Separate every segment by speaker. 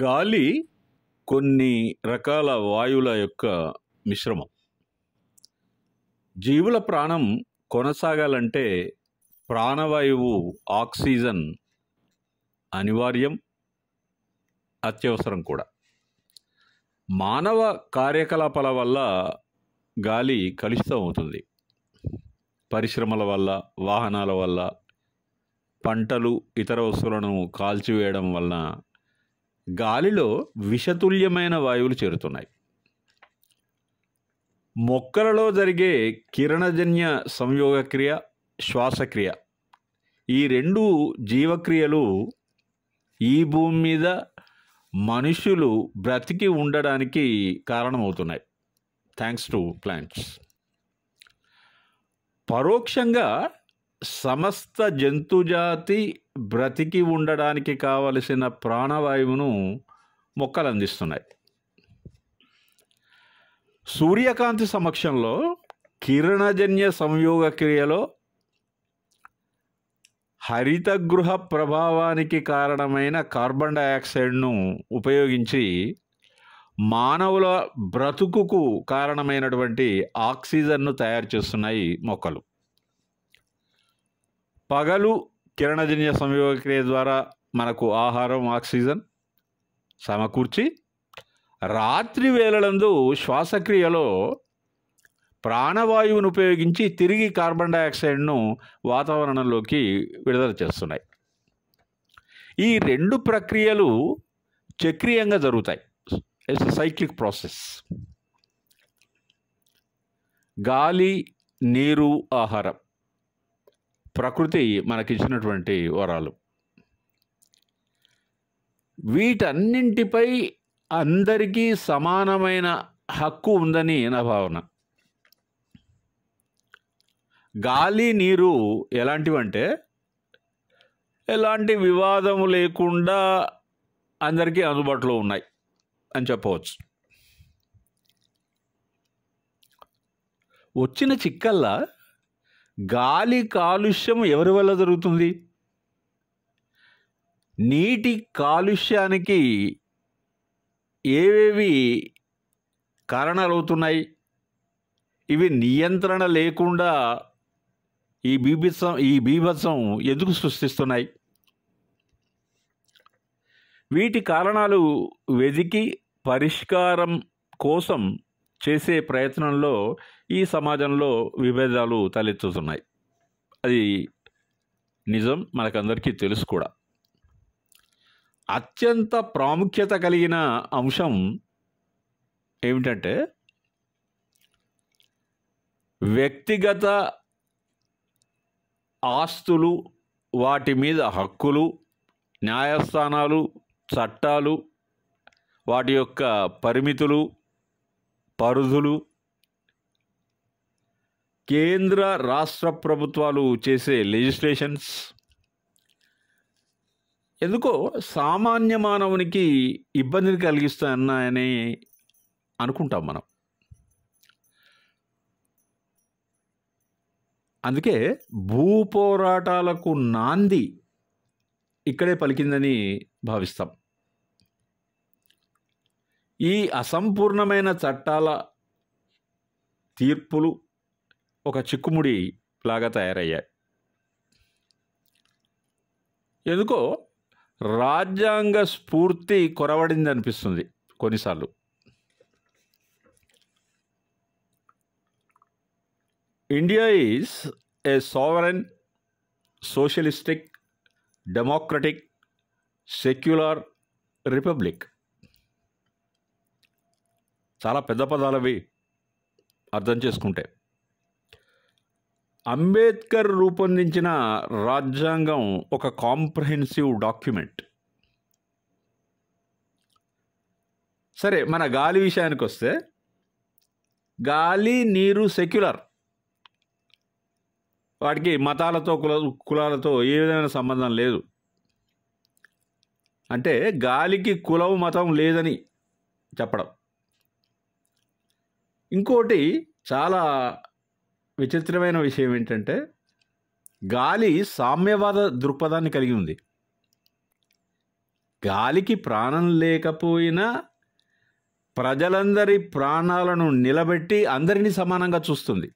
Speaker 1: గాలి కొన్ని రకాల వాయువుల యొక్క మిశ్రమం జీవుల ప్రాణం కొనసాగాలంటే ప్రాణవాయువు ఆక్సిజన్ అనివార్యం అత్యవసరం కూడా మానవ కార్యకలాపాల వల్ల గాలి కలుషితం అవుతుంది పరిశ్రమల వల్ల వాహనాల వల్ల పంటలు ఇతర వస్తువులను కాల్చివేయడం వలన గాలిలో విషతుల్యమైన వాయువులు చేరుతున్నాయి మొక్కలలో జరిగే కిరణజన్య సంయోగక్రియ శ్వాసక్రియ ఈ రెండు జీవక్రియలు ఈ భూమి మీద మనుషులు బ్రతికి ఉండడానికి కారణమవుతున్నాయి థ్యాంక్స్ టు ప్లాంట్స్ పరోక్షంగా సమస్త జంతుజాతి బ్రతికి ఉండడానికి కావలసిన ప్రాణవాయువును మొక్కలు అందిస్తున్నాయి సూర్యకాంతి సమక్షంలో కిరణజన్య సంయోగ క్రియలో గృహ ప్రభావానికి కారణమైన కార్బన్ డైఆక్సైడ్ను ఉపయోగించి మానవుల బ్రతుకుకు కారణమైనటువంటి ఆక్సిజన్ను తయారు చేస్తున్నాయి మొక్కలు పగలు కిరణజన్య సంయోగక్రియ ద్వారా మనకు ఆహారం ఆక్సిజన్ సమకూర్చి రాత్రి వేళలందు శ్వాసక్రియలో ప్రాణవాయువును ఉపయోగించి తిరిగి కార్బన్ డైఆక్సైడ్ను వాతావరణంలోకి విడుదల చేస్తున్నాయి ఈ రెండు ప్రక్రియలు చక్రీయంగా జరుగుతాయి ఇట్స్ సైక్లిక్ ప్రాసెస్ గాలి నీరు ఆహారం ప్రకృతి మనకిచ్చినటువంటి వరాలు వీటన్నింటిపై అందరికీ సమానమైన హక్కు ఉందని నా భావన గాలి నీరు ఎలాంటివంటే ఎలాంటి వివాదం లేకుండా అందరికీ అందుబాటులో ఉన్నాయి అని చెప్పవచ్చు వచ్చిన చిక్కల్లా గాలి కాలుష్యం ఎవరి వల్ల జరుగుతుంది నీటి కాలుష్యానికి ఏవేవి కారణాలు అవుతున్నాయి ఇవి నియంత్రణ లేకుండా ఈ బీభత్సం ఈ బీభత్సం ఎందుకు సృష్టిస్తున్నాయి వీటి కారణాలు వెదికి పరిష్కారం కోసం చేసే ప్రయత్నంలో ఈ సమాజంలో విభేదాలు తలెత్తుతున్నాయి అది నిజం మనకందరికీ తెలుసు కూడా అత్యంత ప్రాముఖ్యత కలిగిన అంశం ఏమిటంటే వ్యక్తిగత ఆస్తులు వాటి మీద హక్కులు న్యాయస్థానాలు చట్టాలు వాటి యొక్క పరిమితులు పరుధులు కేంద్ర రాష్ట్ర ప్రభుత్వాలు చేసే లెజిస్లేషన్స్ ఎందుకో సామాన్య మానవునికి ఇబ్బందిని కలిగిస్తాయన్నాయని అనుకుంటాం మనం అందుకే భూ పోరాటాలకు నాంది ఇక్కడే పలికిందని భావిస్తాం ఈ అసంపూర్ణమైన చట్టాల తీర్పులు ఒక చిక్కుముడి లాగా తయారయ్యాయి ఎందుకో రాజ్యాంగ స్ఫూర్తి కొరవడింది అనిపిస్తుంది కొన్నిసార్లు India is a sovereign socialistic democratic secular republic చాలా పెద్ద పదాలవి అర్థం చేసుకుంటే అంబేద్కర్ రూపొందించిన రాజ్యాంగం ఒక కాంప్రహెన్సివ్ డాక్యుమెంట్ సరే మన గాలి విషయానికి వస్తే గాలి నీరు సెక్యులర్ వాటికి మతాలతో కుల కులాలతో ఏ విధమైన సంబంధం లేదు అంటే గాలికి కులం మతం లేదని చెప్పడం ఇంకోటి చాలా విచిత్రమైన విషయం ఏంటంటే గాలి సామ్యవాద దృక్పథాన్ని కలిగి ఉంది గాలికి ప్రాణం లేకపోయినా ప్రజలందరి ప్రాణాలను నిలబెట్టి అందరినీ సమానంగా చూస్తుంది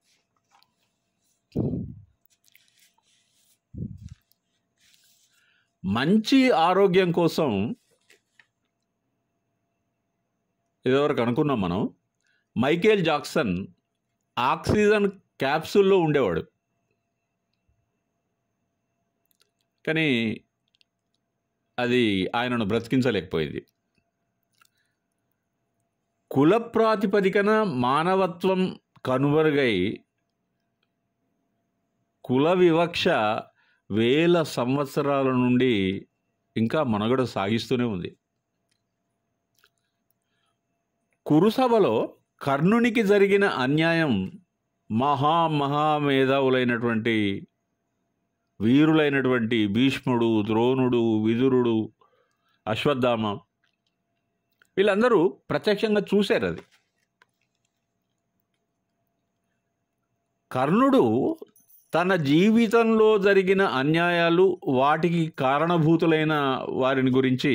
Speaker 1: మంచి ఆరోగ్యం కోసం ఇదివరకు అనుకున్నాం మనం మైకేల్ జాక్సన్ ఆక్సిజన్ క్యాప్సూల్లో ఉండేవాడు కానీ అది ఆయనను బ్రతికించలేకపోయింది కుల ప్రాతిపదికన మానవత్వం కనుమరుగై కుల వివక్ష వేల సంవత్సరాల నుండి ఇంకా మనుగడ సాగిస్తూనే ఉంది కురుసభలో కర్ణునికి జరిగిన అన్యాయం మహామహామేధావులైనటువంటి వీరులైనటువంటి భీష్ముడు ద్రోణుడు విదురుడు అశ్వత్థామ వీళ్ళందరూ ప్రత్యక్షంగా చూశారు అది కర్ణుడు తన జీవితంలో జరిగిన అన్యాయాలు వాటికి కారణభూతులైన వారిని గురించి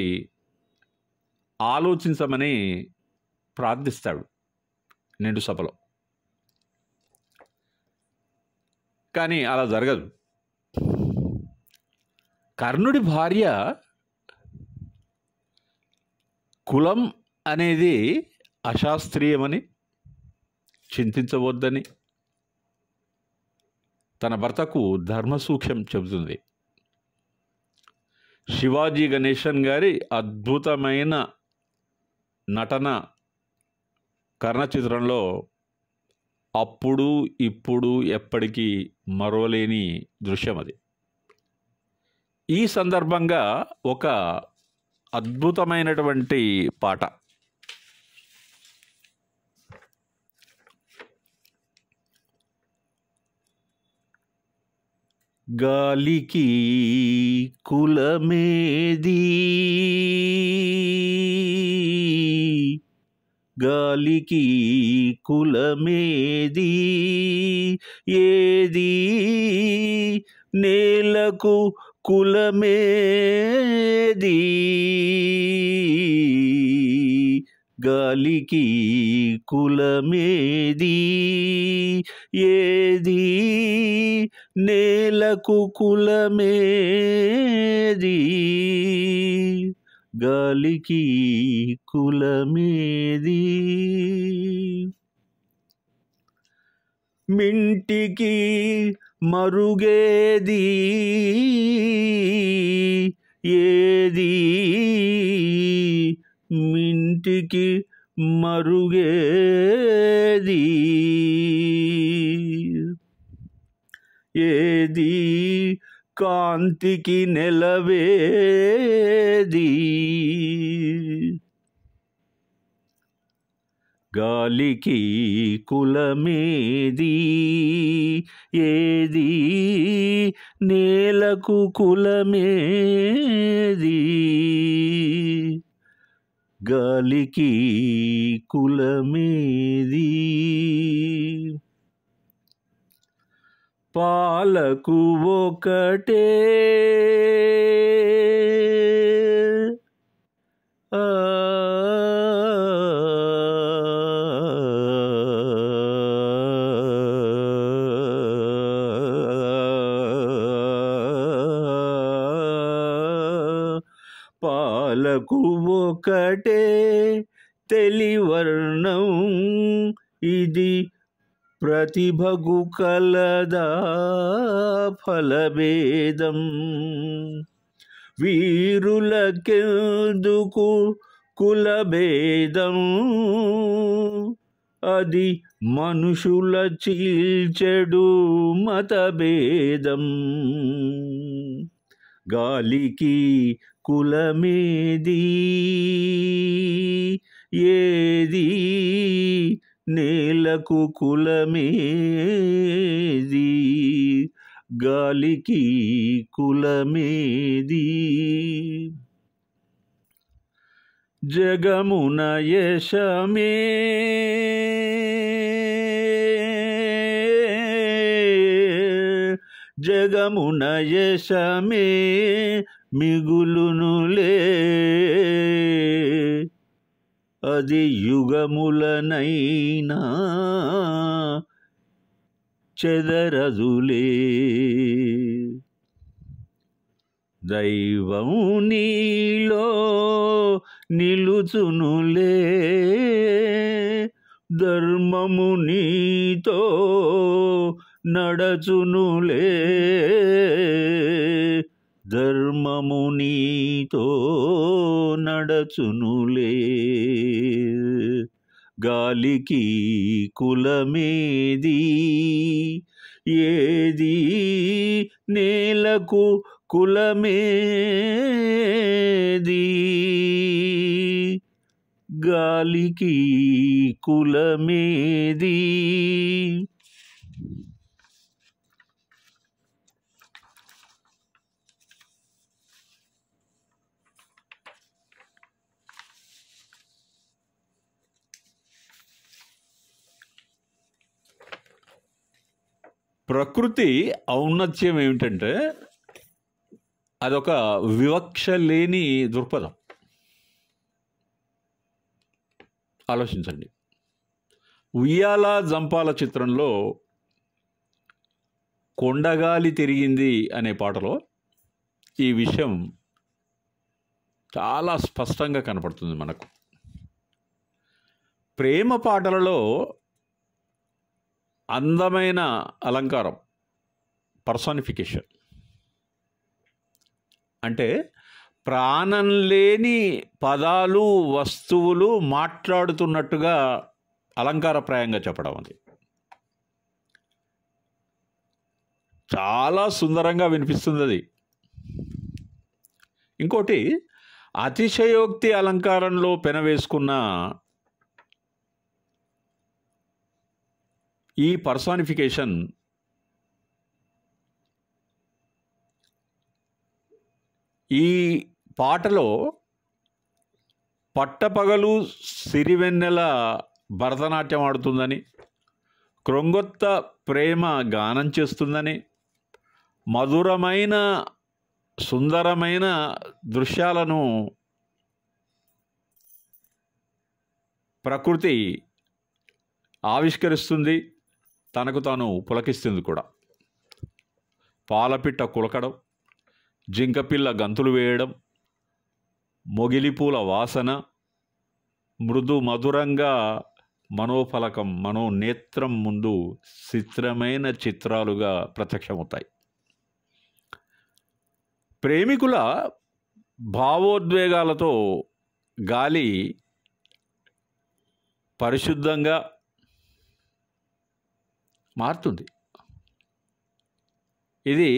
Speaker 1: ఆలోచించమని ప్రార్థిస్తాడు నిండు సభలో కానీ అలా జరగదు కర్ణుడి భార్య కులం అనేది అశాస్త్రీయమని చింతించవద్దని తన భర్తకు ధర్మసూఖ్యం చెబుతుంది శివాజీ గణేశన్ గారి అద్భుతమైన నటన కర్ణ చిత్రంలో అప్పుడు ఇప్పుడు ఎప్పటికీ మరవలేని దృశ్యం అది ఈ సందర్భంగా ఒక అద్భుతమైనటువంటి పాట గాలికి కులమేది గాలికి కులమేది ఏది నేలకు కులమేది గాలికి కులమేది ఏది నేలకు కులమేది గాలికి కులమేది మింటికి మరుగేది ఏది మింటికి మరుగేది ఏది కాంతికి నెలవేది గాలికి కులమేది ఏది నేలకు కులమేది గాలికి కులమేది పాలకు ఒకటే పాలకు ఒకటే తెలివర్ణం ప్రతిభగు కలదా ఫలభేదం వీరులకెందుకు కులభేదం అది మనుషుల చీల్చెడు మతభేదం గాలికి కులమేది ఏది నేలకు కులమేది గాలికి కులమేది జగమున యశమే జగమున యశమే మిగులునులే అది యుగములనైనా చెదరదులే దైవం నీలో నిలుచునులే ధర్మము నీతో నడచునులే ధర్మము నీతో నడచునులే గాలికి కులమేది ఏది నేలకు కులమేది గాలికి కులమేది ప్రకృతి ఔన్నత్యం ఏమిటంటే అదొక వివక్ష లేని దృక్పథం ఆలోచించండి ఉయ్యాల జంపాల చిత్రంలో కొండగాలి తిరిగింది అనే పాటలో ఈ విషయం చాలా స్పష్టంగా కనపడుతుంది మనకు ప్రేమ పాటలలో అందమైన అలంకారం పర్సానిఫికేషన్ అంటే ప్రాణం లేని పదాలు వస్తువులు మాట్లాడుతున్నట్టుగా అలంకారప్రాయంగా చెప్పడం అది చాలా సుందరంగా వినిపిస్తుంది అది ఇంకోటి అతిశయోక్తి అలంకారంలో పెనవేసుకున్న ఈ పర్సానిఫికేషన్ ఈ పాటలో పట్టపగలు సిరివెన్నెల భరతనాట్యం ఆడుతుందని క్రొంగొత్త ప్రేమ గానం చేస్తుందని మధురమైన సుందరమైన దృశ్యాలను ప్రకృతి ఆవిష్కరిస్తుంది తనకు తాను పులకిస్తుంది కూడా పాలపిట్ట కులకడం జింకపిల్ల గంతులు వేయడం మొగిలిపూల వాసన మృదు మధురంగా మనోఫలకం మనోనేత్రం ముందు చిత్రమైన చిత్రాలుగా ప్రత్యక్షమవుతాయి ప్రేమికుల భావోద్వేగాలతో గాలి పరిశుద్ధంగా మారుతుంది ఇది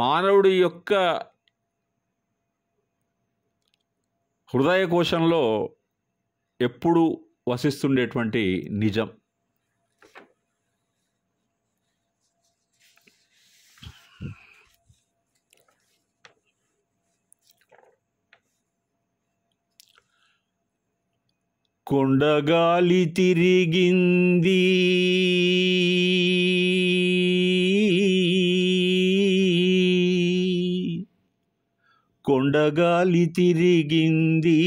Speaker 1: మానవుడి యొక్క హృదయ కోశంలో ఎప్పుడు వసిస్తుండేటువంటి నిజం కొండగాలి తిరిగింది కొండగాలి తిరిగింది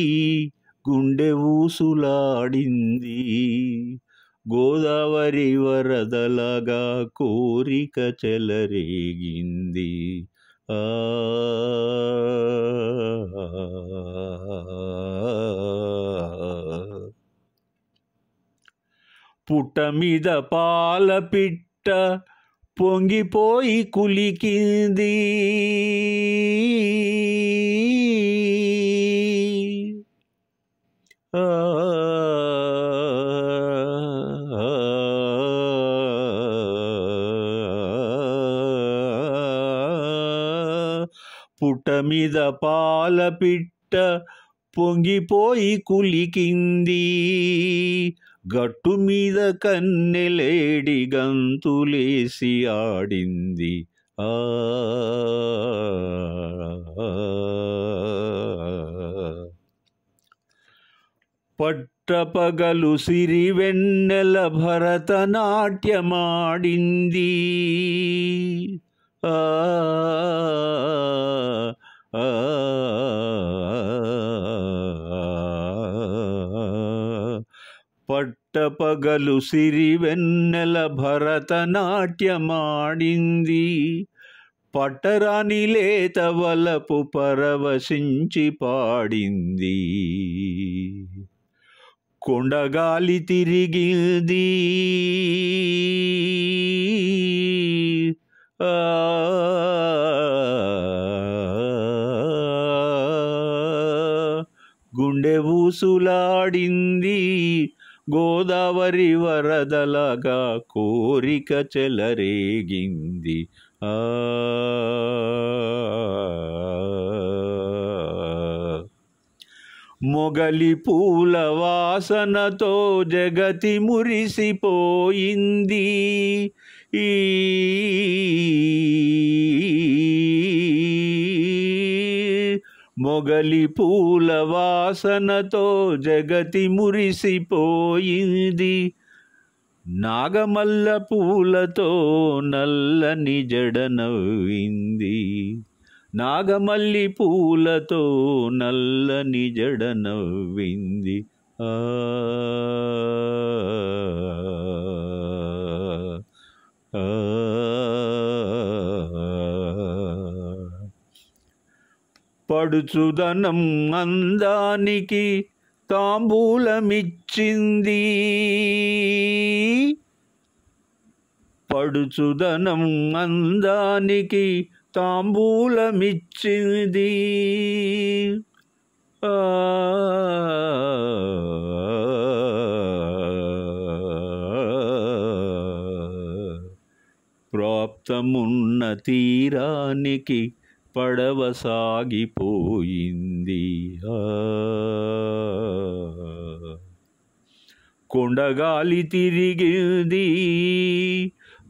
Speaker 1: గుండె ఊసులాడింది గోదావరి వరదలగా కోరిక చెలరేగింది పుట మీద పాల పిట్ట పొంగిపోయి కులికింది మీద పాలపిట్ట పొంగిపోయి కులికింది గట్టు మీద కన్నెలేడి గంతులేసి ఆడింది ఆ పట్టపగలు సిరివెన్నెల భరతనాట్యమాడింది ఆ పట్టపగలు వెన్నెల భరతనాట్యమాడింది పట్టరాని లేత వలపు పరవశించి పాడింది కొండగాలి తిరిగింది వరదలగా కోరిక చెలరేగింది ఆ మొగలి పూల వాసనతో జగతి మురిసిపోయింది ఈ మొగలి పూల వాసనతో జగతి మురిసిపోయింది నాగమల్ల పూలతో నల్లని నవ్వింది నాగమల్లి పూలతో నల్లని జడ నవ్వింది పడుచుదనం అందానికి తాంబూలమిచ్చింది పడుచుదనం అందానికి తాంబూలమిచ్చింది ప్రాప్తమున్న తీరానికి పడవ సాగిపోయింది కొండగాలి తిరిగింది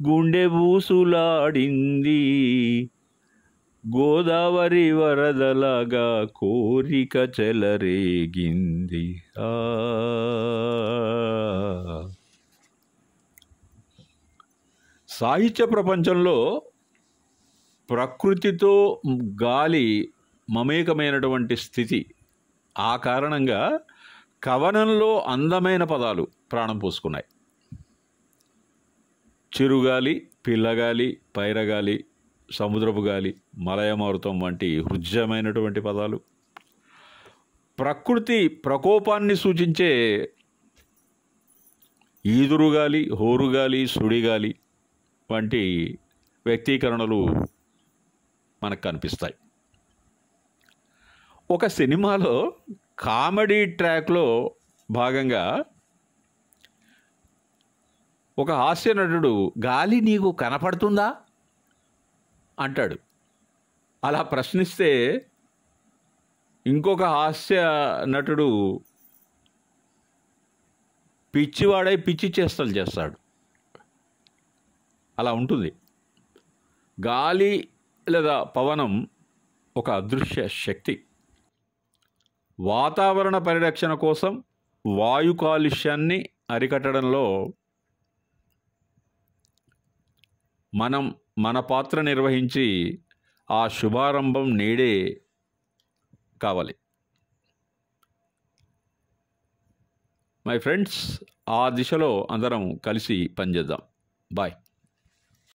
Speaker 1: గుండె బూసులాడింది గోదావరి వరదలాగా కోరిక చెలరేగింది సాహిత్య ప్రపంచంలో ప్రకృతితో గాలి మమేకమైనటువంటి స్థితి ఆ కారణంగా కవనంలో అందమైన పదాలు ప్రాణం పోసుకున్నాయి చిరుగాలి పిల్లగాలి పైరగాలి సముద్రపు గాలి మలయమారుతం వంటి హృజ్యమైనటువంటి పదాలు ప్రకృతి ప్రకోపాన్ని సూచించే ఈదురుగాలి హోరుగాలి సుడిగాలి వంటి వ్యక్తీకరణలు మనకు కనిపిస్తాయి ఒక సినిమాలో కామెడీ ట్రాక్లో భాగంగా ఒక హాస్య నటుడు గాలి నీకు కనపడుతుందా అంటాడు అలా ప్రశ్నిస్తే ఇంకొక హాస్య నటుడు పిచ్చివాడై పిచ్చి చేస్తలు చేస్తాడు అలా ఉంటుంది గాలి లేదా పవనం ఒక అదృశ్య శక్తి వాతావరణ పరిరక్షణ కోసం వాయు కాలుష్యాన్ని అరికట్టడంలో మనం మన పాత్ర నిర్వహించి ఆ శుభారంభం నేడే కావాలి మై ఫ్రెండ్స్ ఆ దిశలో అందరం కలిసి పనిచేద్దాం బాయ్